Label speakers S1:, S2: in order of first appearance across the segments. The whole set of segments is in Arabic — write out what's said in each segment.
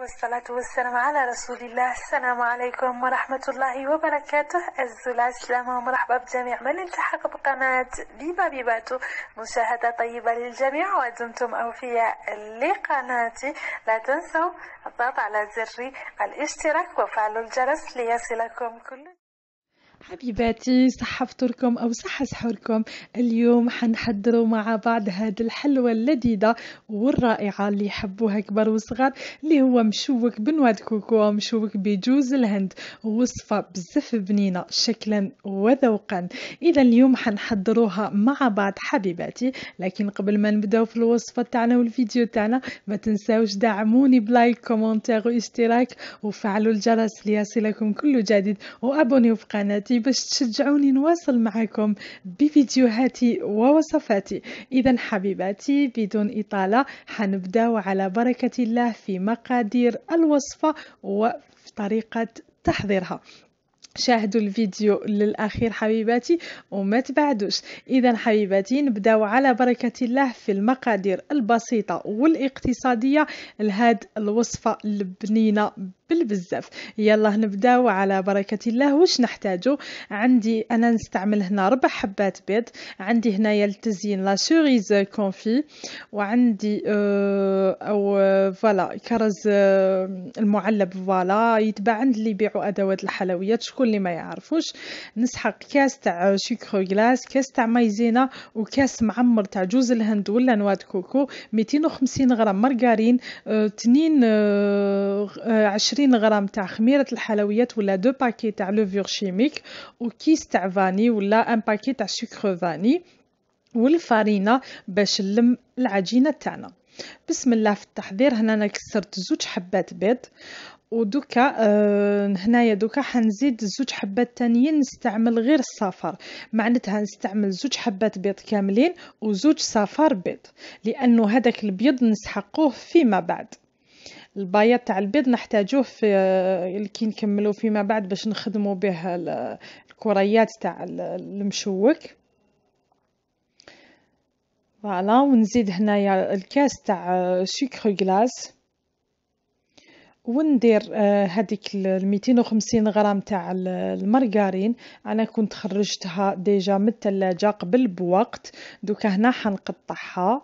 S1: والصلاة والسلام على رسول الله السلام عليكم ورحمة الله وبركاته الزلاء سلامة ومرحبا بجميع من التحق بقناة بيبا بيباتو مشاهدة طيبة للجميع ودمتم أوفياء لقناتي لا تنسوا الضغط على زر الاشتراك وفعل الجرس ليصلكم كل حبيباتي صحة فطوركم أو صحة سحوركم اليوم حنحضروا مع بعض هاد الحلوى اللذيذة والرائعة اللي يحبوها كبار وصغار اللي هو مشوك بنواد كوكو مشوك بجوز الهند وصفة بزاف بنينة شكلا وذوقا إذا اليوم حنحضروها مع بعض حبيباتي لكن قبل ما نبداو في الوصفة تاعنا والفيديو تاعنا ما تنساوش دعموني بلايك كومنتير واشتراك وفعلوا الجرس ليصلكم كل جديد وابونيو في قناتي تاعتي باش تشجعوني نواصل معكم بفيديوهاتي ووصفاتي إذا حبيباتي بدون إطالة حنبداو على بركة الله في مقادير الوصفة وفي طريقة تحضيرها شاهدوا الفيديو للأخير حبيباتي وما تبعدوش إذا حبيباتي نبداو على بركة الله في المقادير البسيطة والاقتصادية لهاد الوصفة البنينة بالبزاف يلا نبداو على بركه الله واش نحتاجو عندي انا نستعمل هنا ربع حبات بيض عندي هنا يلتزين لا كونفي وعندي اه او فوالا كرز آه، المعلب فوالا يتباع عند اللي يبيعوا ادوات الحلويات شكون اللي ما يعرفوش نسحق كاس تاع شيكرو غلاس كاس تاع مايزينا وكاس معمر تاع جوز الهند ولا نواه كوكو 250 غرام مارغرين 2 آه، 20 20 غرام تاع خميره الحلويات ولا دو باكي تاع لوفيغ شيميك وكيس تاع فاني ولا ان باكي تاع سكر فاني والفارينه باش نلم العجينه تاعنا بسم الله في التحضير هنا انا كسرت زوج حبات بيض ودوكا آه هنايا دوكا حنزيد زوج حبات تانيين نستعمل غير الصفر معناتها نستعمل زوج حبات بيض كاملين وزوج صفار بيض لانه هذاك البيض نسحقوه فيما بعد البياض تاع البيض نحتاجوه في آه، كي نكملو فيما بعد باش نخدمو به الكريات تاع المشوك فوالا ونزيد هنايا الكاس تاع سكر آه، غلاس وندير آه، هذيك ال 250 غرام تاع المارغرين انا كنت خرجتها ديجا من الثلاجه قبل بوقت دوكا هنا حنقطعها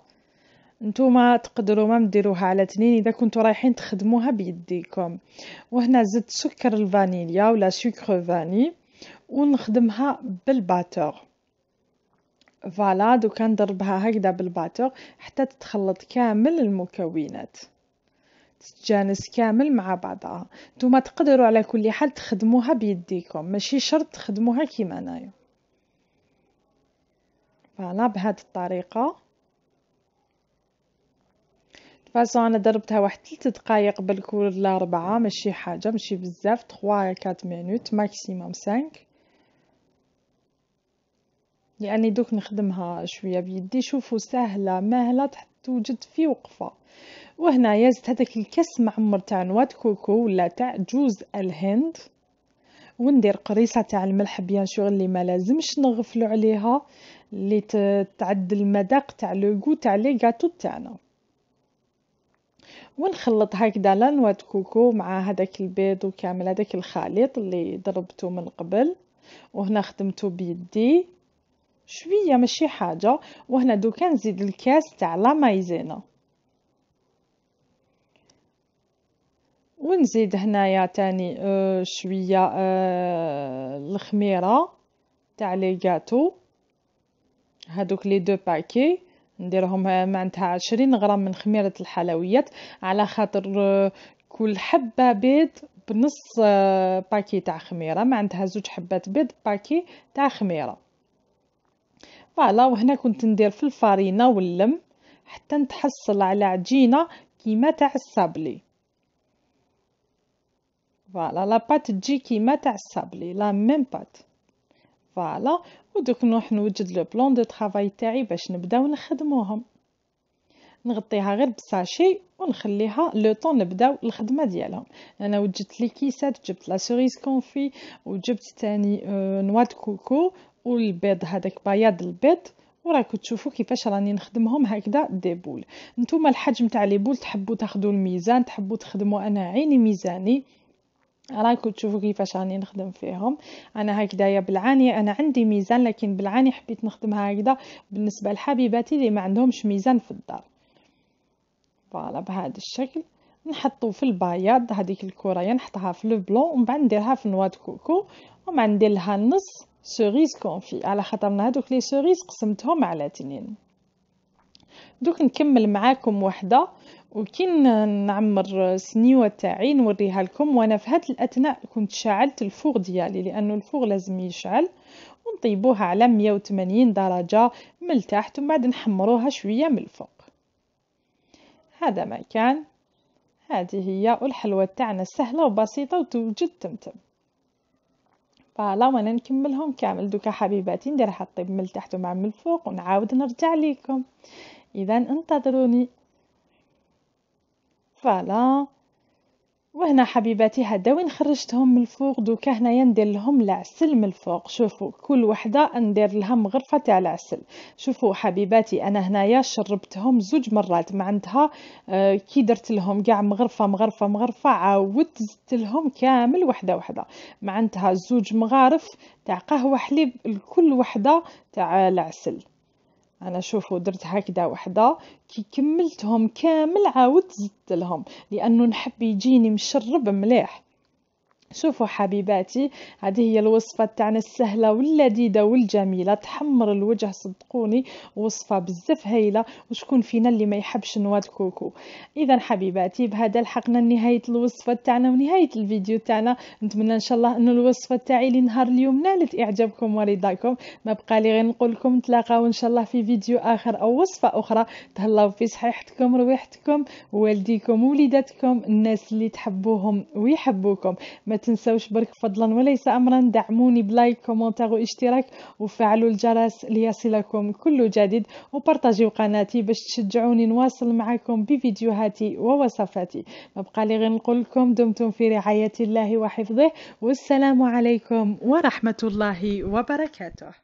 S1: نتوما تقدروا ما مديروها على تنين اذا كنتوا رايحين تخدموها بيديكم وهنا زدت سكر الفانيليا ولا سكر فاني ونخدمها بالباتور فوالا دوكا نضربها هكذا بالباتور حتى تتخلط كامل المكونات تتجانس كامل مع بعضها نتوما تقدروا على كل حال تخدموها بيديكم ماشي شرط تخدموها كيما انايا فوالا بهذه الطريقه فاسو انا دربتها واحد 3 دقائق بالك ولا 4 ماشي حاجه ماشي بزاف 3 4 مينوت ماكسيموم 5 يعني دوك نخدمها شويه بيدي شوفوا سهله مهله توجد في وقفه وهنا زدت هذاك الكاس معمر تاع نواه كوكو ولا تاع جوز الهند وندير قريصه تاع الملح بيان سور اللي ما لازمش نغفلو عليها اللي تعدل المذاق تاع لو غو تاع لي غاتو تاعنا ونخلط هكذا لا نواه كوكو مع هذاك البيض وكامل هذاك الخليط اللي ضربته من قبل وهنا خدمته بيدي شويه ماشي حاجه وهنا دوكا نزيد الكاس تاع لا مايزينا ونزيد هنايا تاني آه، شويه آه، الخميره تاع لي جاتو هادوك لي دو باكي نديرهم معناتها عشرين غرام من خميرة الحلويات على خاطر آه، كل حبة بيض بنص آه، باكي تاع خميرة معناتها زوج حبات بيض باكي تاع خميرة فوالا وهنا كنت ندير في الفارينة واللم حتى نتحصل على عجينة كيما تاع الصابلي فوالا لا بات تجي كيما تاع الصابلي لا ميم بات فوالا ودوك نروح نوجد لو بلون دو طرافاي تاعي باش نبداو نخدموهم نغطيها غير بساشي ونخليها لو طون نبداو الخدمه ديالهم انا وجدت لي كيسات جبت لا سوريز كونفي وجبت تاني نوا دو كوكو والبيض هذاك بياض البيض وراكم تشوفوا كيفاش راني نخدمهم هكذا دي بول نتوما الحجم تاع لي بول تحبوا تاخذوا الميزان تحبوا تخدموا انا عيني ميزاني رايكم تشوفوا كيفاش راني نخدم فيهم انا هكذايا بالعاني انا عندي ميزان لكن بالعاني حبيت نخدمها هكذا بالنسبه لحبيباتي اللي ما عندهمش ميزان في الدار فوالا بهذا الشكل نحطو في البياض هذيك الكوريه نحطها في البلون ومن بعد نديرها في نواه كوكو ومن بعد ندير لها نص سوريز كونفي على خاطرنا هذوك لي سوريز قسمتهم على تنين دوك نكمل معاكم وحده وكي نعمر سنيوة تاعي نوريها لكم وانا في هاد الاثناء كنت شعلت الفوغ ديالي لانه الفوغ لازم يشعل ونطيبوها على 180 درجة من التحت ومن بعد نحمروها شوية من الفوق هذا ما كان هذه هي الحلوة تاعنا سهلة وبسيطة وتوجد تمتم فوالا وانا نكملهم كامل دوكا حبيباتي نديرها طيب من التحت ومع من الفوق ونعاود نرجع ليكم اذا انتظروني فوالا وهنا حبيباتي هدا وين خرجتهم من الفوق دوكا هنايا ندير لهم العسل من الفوق شوفوا كل وحده ندير لها مغرفه تاع العسل شوفوا حبيباتي انا هنايا شربتهم زوج مرات ما عندها آه، كي درت لهم كاع مغرفه مغرفه مغرفه عاودت زدت لهم كامل وحده وحده ما عندها زوج مغارف تاع قهوه حليب لكل وحده تاع العسل انا شوفوا درت هكذا وحده كي كملتهم كامل عاودت زدت لهم لانه نحب يجيني مشرب مليح شوفوا حبيباتي هذه هي الوصفة تاعنا السهلة واللذيذة والجميلة تحمر الوجه صدقوني وصفة بزاف هايلة وشكون فينا اللي ما يحبش نواد كوكو اذا حبيباتي بهذا لحقنا نهاية الوصفة تاعنا ونهاية الفيديو تاعنا نتمنى ان شاء الله ان الوصفة تاعي لنهار اليوم نالت اعجابكم ورضاكم ما بقى لي غير نقول لكم نتلاقاو ان شاء الله في فيديو اخر او وصفة اخرى تهلاو في صحيحتكم رواحتكم والديكم ووليداتكم الناس اللي تحبوهم ويحبوكم ما تنسوش برك فضلا وليس امرا دعموني بلايك كومونتير واشتراك وفعلوا الجرس ليصلكم كل جديد وبارطاجيو قناتي باش تشجعوني نواصل معكم بفيديوهاتي ووصفاتي مبقى لي غير نقول لكم دمتم في رعايه الله وحفظه والسلام عليكم ورحمه الله وبركاته